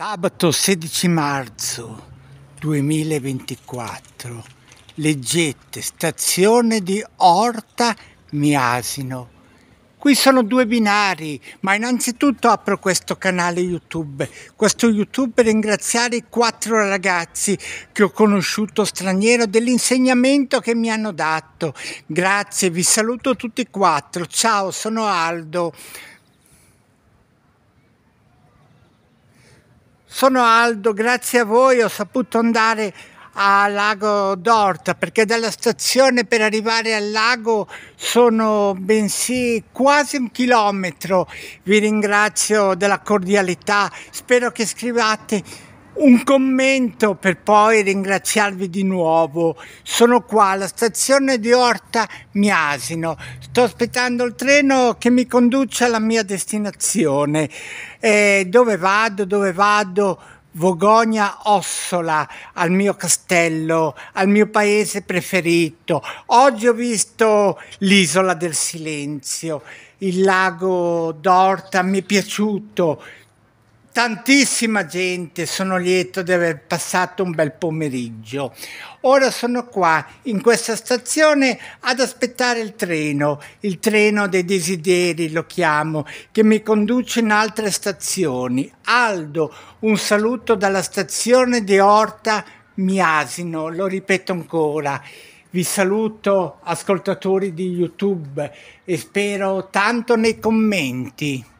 Sabato 16 marzo 2024, leggete, stazione di Orta Miasino. Qui sono due binari, ma innanzitutto apro questo canale YouTube. Questo YouTube per ringraziare i quattro ragazzi che ho conosciuto straniero dell'insegnamento che mi hanno dato. Grazie, vi saluto tutti e quattro. Ciao, sono Aldo. Sono Aldo, grazie a voi ho saputo andare a Lago d'Orta perché dalla stazione per arrivare al lago sono bensì quasi un chilometro. Vi ringrazio della cordialità, spero che scrivate un commento per poi ringraziarvi di nuovo. Sono qua alla stazione di Orta Miasino. Sto aspettando il treno che mi conduce alla mia destinazione. Eh, dove vado? Dove vado? Vogogna Ossola, al mio castello, al mio paese preferito. Oggi ho visto l'isola del silenzio, il lago d'Orta mi è piaciuto, tantissima gente, sono lieto di aver passato un bel pomeriggio. Ora sono qua in questa stazione ad aspettare il treno, il treno dei desideri lo chiamo, che mi conduce in altre stazioni. Aldo, un saluto dalla stazione di Orta Miasino, lo ripeto ancora. Vi saluto ascoltatori di YouTube e spero tanto nei commenti.